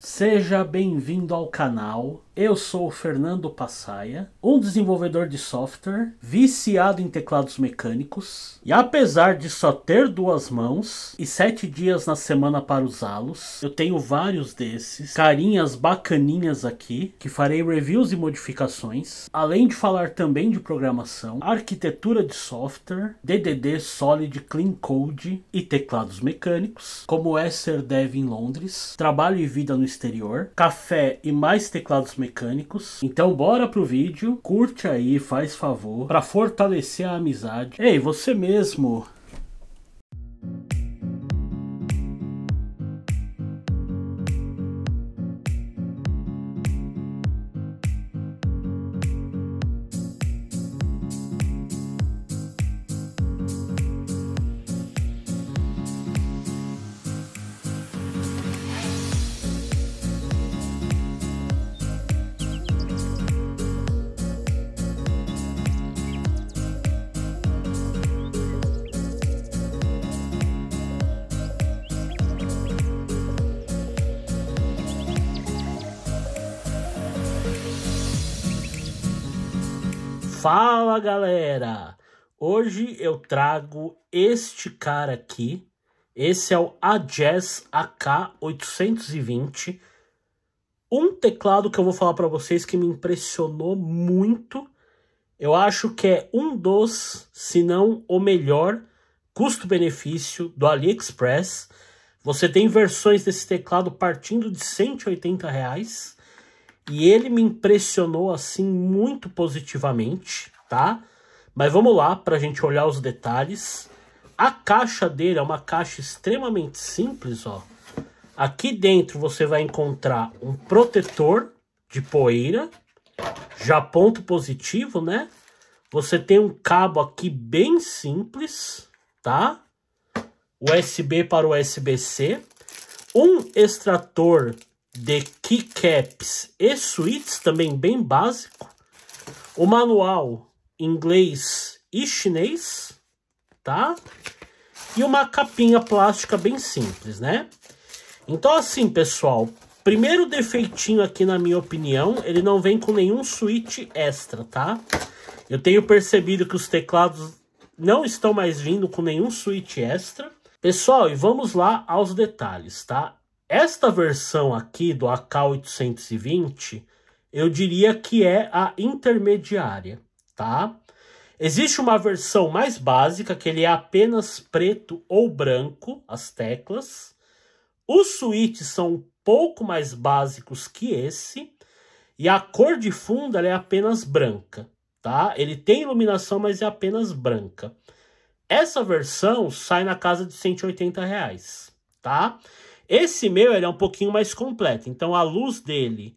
Seja bem-vindo ao canal eu sou o Fernando Passaia, um desenvolvedor de software viciado em teclados mecânicos. E apesar de só ter duas mãos e sete dias na semana para usá-los, eu tenho vários desses, carinhas bacaninhas aqui, que farei reviews e modificações, além de falar também de programação, arquitetura de software, DDD, Solid, Clean Code e teclados mecânicos, como é ser dev em Londres, trabalho e vida no exterior, café e mais teclados mecânicos mecânicos. Então bora pro vídeo, curte aí, faz favor, para fortalecer a amizade. Ei, você mesmo Fala galera! Hoje eu trago este cara aqui. Esse é o Ajazz AK820. Um teclado que eu vou falar para vocês que me impressionou muito. Eu acho que é um dos, se não o melhor, custo-benefício do AliExpress. Você tem versões desse teclado partindo de 180 reais e ele me impressionou assim muito positivamente, tá? Mas vamos lá para a gente olhar os detalhes. A caixa dele é uma caixa extremamente simples, ó. Aqui dentro você vai encontrar um protetor de poeira, já ponto positivo, né? Você tem um cabo aqui bem simples, tá? USB para USB-C, um extrator de keycaps e suítes, também bem básico. O manual inglês e chinês, tá? E uma capinha plástica bem simples, né? Então assim, pessoal, primeiro defeitinho aqui na minha opinião, ele não vem com nenhum suíte extra, tá? Eu tenho percebido que os teclados não estão mais vindo com nenhum suíte extra. Pessoal, e vamos lá aos detalhes, tá? Esta versão aqui do AK820, eu diria que é a intermediária, tá? Existe uma versão mais básica, que ele é apenas preto ou branco, as teclas. Os switches são um pouco mais básicos que esse. E a cor de fundo é apenas branca, tá? Ele tem iluminação, mas é apenas branca. Essa versão sai na casa de 180 reais, Tá? Esse meu ele é um pouquinho mais completo. Então a luz dele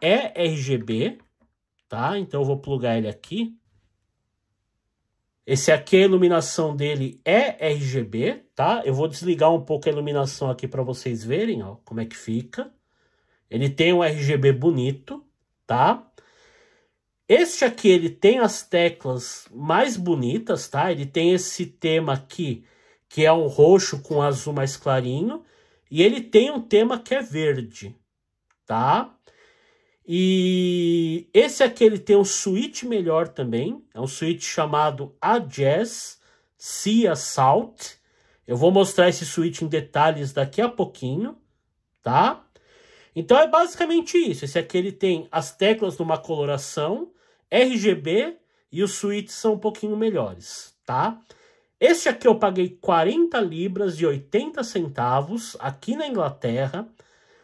é RGB, tá? Então eu vou plugar ele aqui. Esse aqui a iluminação dele é RGB, tá? Eu vou desligar um pouco a iluminação aqui para vocês verem, ó, como é que fica. Ele tem um RGB bonito, tá? Este aqui ele tem as teclas mais bonitas, tá? Ele tem esse tema aqui que é um roxo com azul mais clarinho e ele tem um tema que é verde, tá? E esse aqui ele tem um suíte melhor também, é um suíte chamado A Jazz Sea Salt. Eu vou mostrar esse suíte em detalhes daqui a pouquinho, tá? Então é basicamente isso. Esse aqui ele tem as teclas numa coloração, RGB e os suítes são um pouquinho melhores, tá? Este aqui eu paguei 40 libras e 80 centavos aqui na Inglaterra,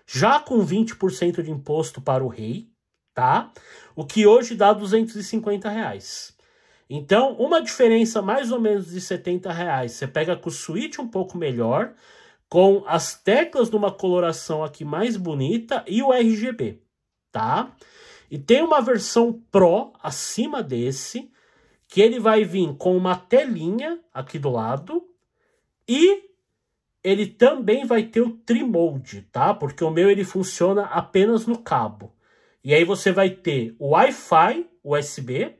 já com 20% de imposto para o rei, tá? O que hoje dá 250 reais. Então, uma diferença mais ou menos de 70 reais. Você pega com o suíte um pouco melhor, com as teclas numa coloração aqui mais bonita e o RGB, tá? E tem uma versão Pro acima desse, que ele vai vir com uma telinha aqui do lado e ele também vai ter o trimode, tá? Porque o meu ele funciona apenas no cabo. E aí você vai ter o Wi-Fi USB,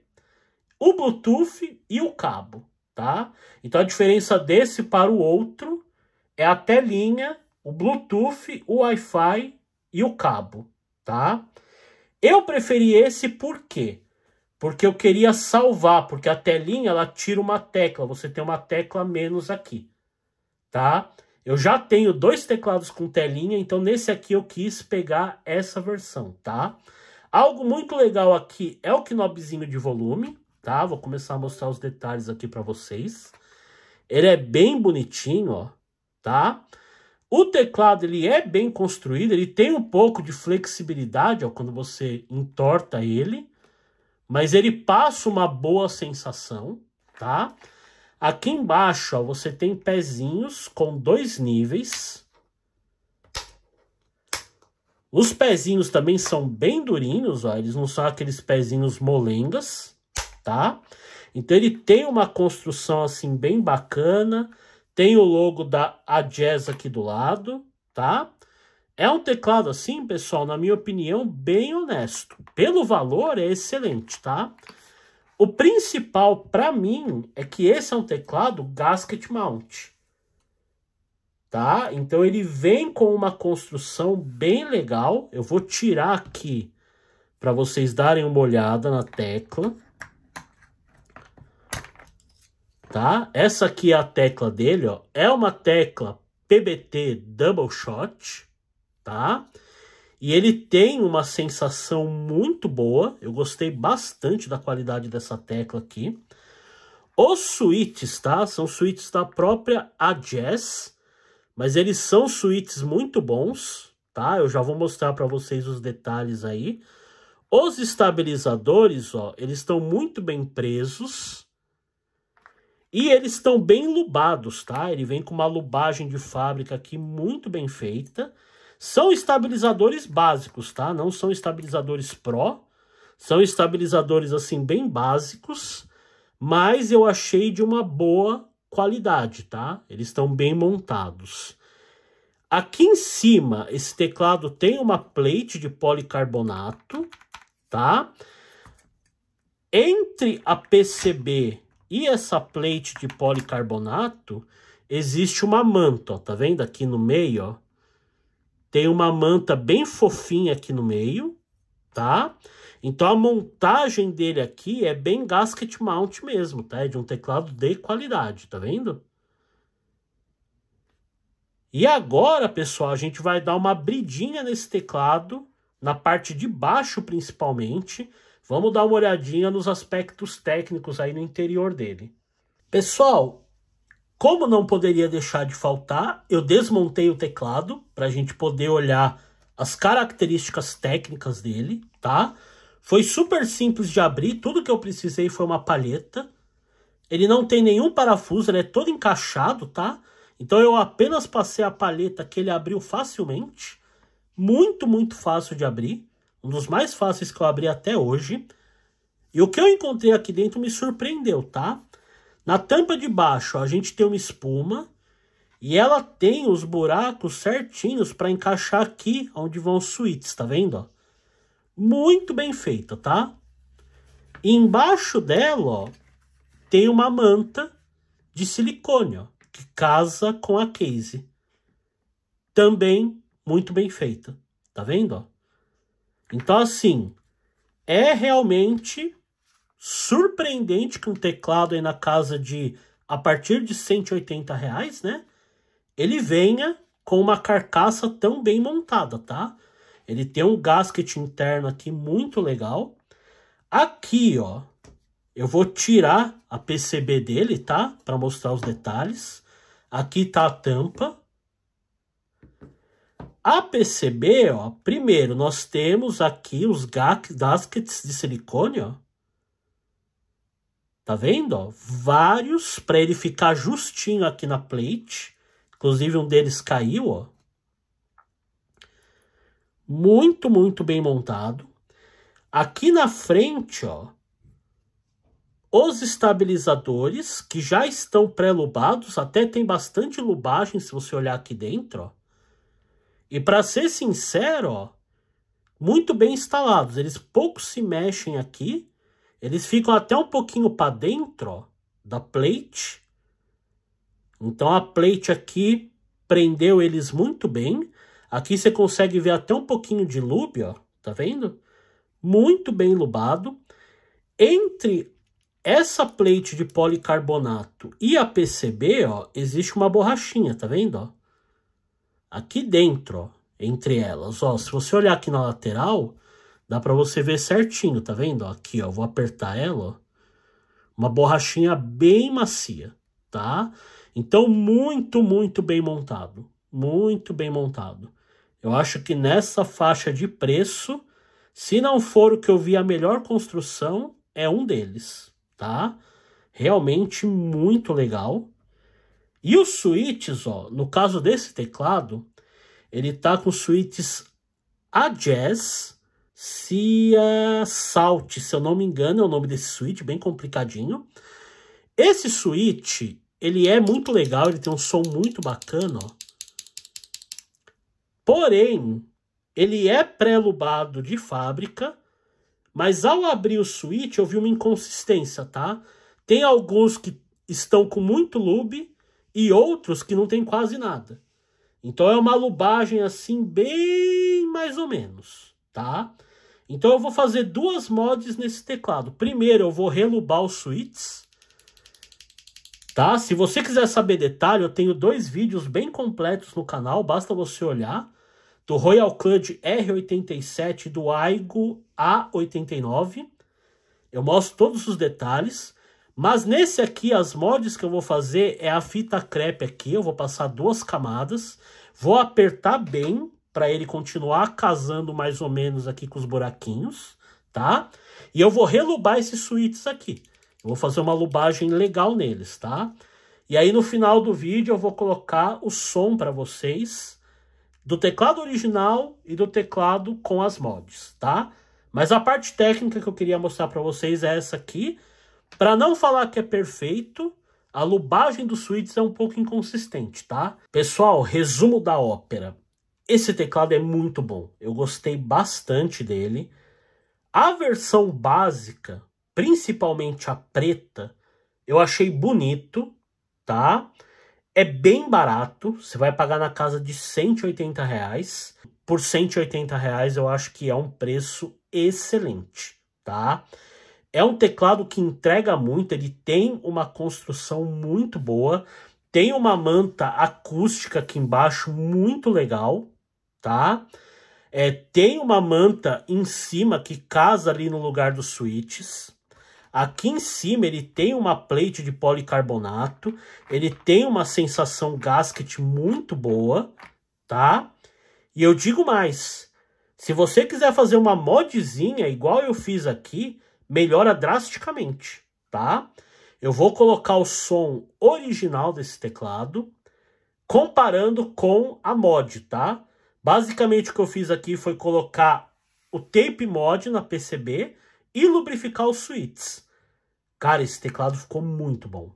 o Bluetooth e o cabo, tá? Então a diferença desse para o outro é a telinha, o Bluetooth, o Wi-Fi e o cabo, tá? Eu preferi esse porque porque eu queria salvar, porque a telinha ela tira uma tecla, você tem uma tecla menos aqui, tá? Eu já tenho dois teclados com telinha, então nesse aqui eu quis pegar essa versão, tá? Algo muito legal aqui é o knobzinho de volume, tá? Vou começar a mostrar os detalhes aqui para vocês. Ele é bem bonitinho, ó, tá? O teclado ele é bem construído, ele tem um pouco de flexibilidade, ó, quando você entorta ele, mas ele passa uma boa sensação, tá? Aqui embaixo, ó, você tem pezinhos com dois níveis. Os pezinhos também são bem durinhos, ó, eles não são aqueles pezinhos molengas, tá? Então ele tem uma construção assim bem bacana, tem o logo da Adies aqui do lado, tá? É um teclado assim, pessoal, na minha opinião, bem honesto. Pelo valor é excelente, tá? O principal para mim é que esse é um teclado gasket mount. Tá? Então ele vem com uma construção bem legal. Eu vou tirar aqui para vocês darem uma olhada na tecla. Tá? Essa aqui é a tecla dele, ó. É uma tecla PBT Double Shot tá? E ele tem uma sensação muito boa, eu gostei bastante da qualidade dessa tecla aqui. Os suítes, tá? São suítes da própria Jazz mas eles são suítes muito bons, tá? Eu já vou mostrar para vocês os detalhes aí. Os estabilizadores, ó, eles estão muito bem presos e eles estão bem lubados, tá? Ele vem com uma lubagem de fábrica aqui muito bem feita. São estabilizadores básicos, tá? Não são estabilizadores pró, são estabilizadores assim bem básicos, mas eu achei de uma boa qualidade, tá? Eles estão bem montados. Aqui em cima, esse teclado tem uma plate de policarbonato, tá? Entre a PCB e essa plate de policarbonato, existe uma manta, ó, tá vendo aqui no meio, ó? Tem uma manta bem fofinha aqui no meio, tá? Então a montagem dele aqui é bem gasket mount mesmo, tá? É de um teclado de qualidade, tá vendo? E agora, pessoal, a gente vai dar uma bridinha nesse teclado, na parte de baixo principalmente. Vamos dar uma olhadinha nos aspectos técnicos aí no interior dele. Pessoal, como não poderia deixar de faltar, eu desmontei o teclado para a gente poder olhar as características técnicas dele, tá? Foi super simples de abrir, tudo que eu precisei foi uma palheta. Ele não tem nenhum parafuso, ele é todo encaixado, tá? Então eu apenas passei a palheta que ele abriu facilmente. Muito, muito fácil de abrir. Um dos mais fáceis que eu abri até hoje. E o que eu encontrei aqui dentro me surpreendeu, tá? Na tampa de baixo a gente tem uma espuma e ela tem os buracos certinhos para encaixar aqui onde vão os suítes, tá vendo? Ó? Muito bem feita, tá? embaixo dela ó, tem uma manta de silicone ó, que casa com a case. Também muito bem feita, tá vendo? Ó? Então assim, é realmente surpreendente que um teclado aí na casa de a partir de 180 reais, né? Ele venha com uma carcaça tão bem montada, tá? Ele tem um gasket interno aqui muito legal. Aqui, ó, eu vou tirar a PCB dele, tá? Para mostrar os detalhes. Aqui tá a tampa. A PCB, ó, primeiro nós temos aqui os gaskets de silicone, ó. Tá vendo? Ó? Vários para ele ficar justinho aqui na plate. Inclusive um deles caiu, ó. Muito, muito bem montado. Aqui na frente, ó, os estabilizadores que já estão pré-lubados, até tem bastante lubagem se você olhar aqui dentro, ó. E para ser sincero, ó, muito bem instalados, eles pouco se mexem aqui eles ficam até um pouquinho para dentro ó, da plate. Então a plate aqui prendeu eles muito bem. Aqui você consegue ver até um pouquinho de lube, ó, tá vendo? Muito bem lubado. Entre essa plate de policarbonato e a PCB, ó, existe uma borrachinha, tá vendo? Ó? Aqui dentro, ó, entre elas. Ó, se você olhar aqui na lateral, Dá para você ver certinho, tá vendo? Aqui, ó, vou apertar ela, ó. Uma borrachinha bem macia, tá? Então, muito, muito bem montado. Muito bem montado. Eu acho que nessa faixa de preço, se não for o que eu vi a melhor construção, é um deles, tá? Realmente muito legal. E os suítes, ó, no caso desse teclado, ele tá com suítes a jazz, Cia Salt, se eu não me engano, é o nome desse suíte, bem complicadinho. Esse suíte, ele é muito legal, ele tem um som muito bacana, ó. Porém, ele é pré-lubado de fábrica, mas ao abrir o suíte eu vi uma inconsistência, tá? Tem alguns que estão com muito lube e outros que não tem quase nada. Então é uma lubagem assim bem mais ou menos, tá? Então eu vou fazer duas mods nesse teclado. Primeiro eu vou relubar os switches, tá? Se você quiser saber detalhe, eu tenho dois vídeos bem completos no canal, basta você olhar. Do Royal Clutch R87 e do Aigo A89. Eu mostro todos os detalhes. Mas nesse aqui, as mods que eu vou fazer é a fita crepe aqui. Eu vou passar duas camadas. Vou apertar bem para ele continuar casando mais ou menos aqui com os buraquinhos, tá? E eu vou relubar esses suítes aqui. Eu vou fazer uma lubagem legal neles, tá? E aí no final do vídeo eu vou colocar o som para vocês do teclado original e do teclado com as mods, tá? Mas a parte técnica que eu queria mostrar para vocês é essa aqui. Para não falar que é perfeito, a lubagem dos suítes é um pouco inconsistente, tá? Pessoal, resumo da ópera. Esse teclado é muito bom, eu gostei bastante dele. A versão básica, principalmente a preta, eu achei bonito, tá? É bem barato, você vai pagar na casa de 180 reais. Por 180 reais eu acho que é um preço excelente, tá? É um teclado que entrega muito, ele tem uma construção muito boa, tem uma manta acústica aqui embaixo muito legal, tá? É, tem uma manta em cima que casa ali no lugar dos switches. Aqui em cima ele tem uma plate de policarbonato, ele tem uma sensação gasket muito boa, tá? E eu digo mais, se você quiser fazer uma modzinha igual eu fiz aqui, melhora drasticamente, tá? Eu vou colocar o som original desse teclado, comparando com a mod, tá? Basicamente o que eu fiz aqui foi colocar o tape mod na PCB e lubrificar os switches. Cara, esse teclado ficou muito bom.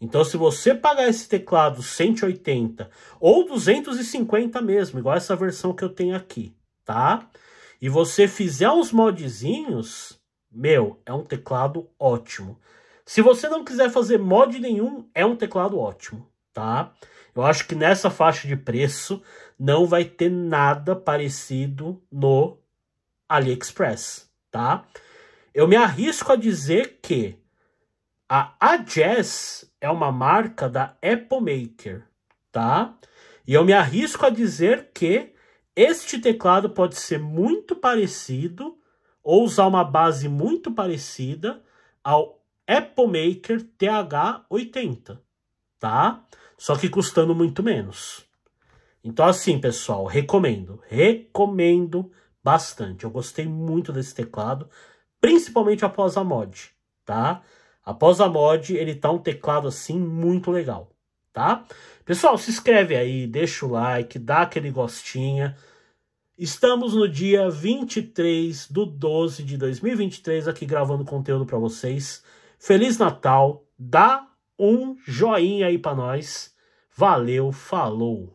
Então se você pagar esse teclado 180 ou 250 mesmo, igual essa versão que eu tenho aqui, tá? E você fizer uns modzinhos, meu, é um teclado ótimo. Se você não quiser fazer mod nenhum, é um teclado ótimo tá? Eu acho que nessa faixa de preço não vai ter nada parecido no AliExpress, tá? Eu me arrisco a dizer que a Ajazz é uma marca da Apple Maker, tá? E eu me arrisco a dizer que este teclado pode ser muito parecido ou usar uma base muito parecida ao Apple Maker TH80, tá? só que custando muito menos. Então, assim, pessoal, recomendo, recomendo bastante. Eu gostei muito desse teclado, principalmente após a mod, tá? Após a mod, ele tá um teclado, assim, muito legal, tá? Pessoal, se inscreve aí, deixa o like, dá aquele gostinha. Estamos no dia 23 do 12 de 2023 aqui gravando conteúdo para vocês. Feliz Natal, dá um joinha aí para nós. Valeu, falou!